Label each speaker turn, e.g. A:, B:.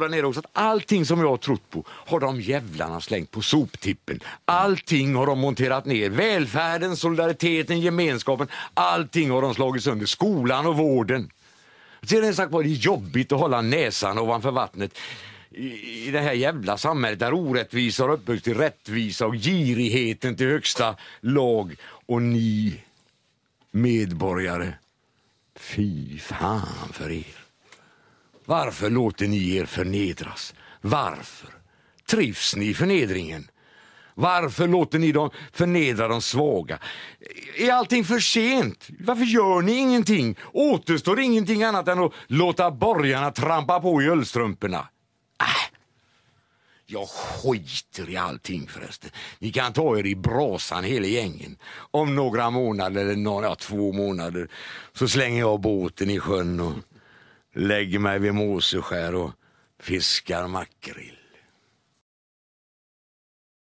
A: där nere också att allting som jag har trott på har de jävlarna slängt på soptippen. Allting har de monterat ner. Välfärden, solidariteten, gemenskapen. Allting har de slagit sönder. Skolan och vården. Sedan sagt det är jobbigt att hålla näsan ovanför vattnet i, det här jävla samhället där orättvisa har upphöjts till rättvisa och girigheten till högsta lag. Och ni medborgare, fy fan för er. Varför låter ni er förnedras? Varför? Trivs ni i förnedringen? Varför låter ni dem förnedra de svaga? Är allting för sent? Varför gör ni ingenting? Återstår ingenting annat än att låta borgarna trampa på i ölstrumporna? Äh. Jag skiter i allting förresten. Ni kan ta er i brasan hela gängen. Om några månader eller några, ja, två månader så slänger jag båten i sjön och lägger mig vid Måseskär och fiskar makrill.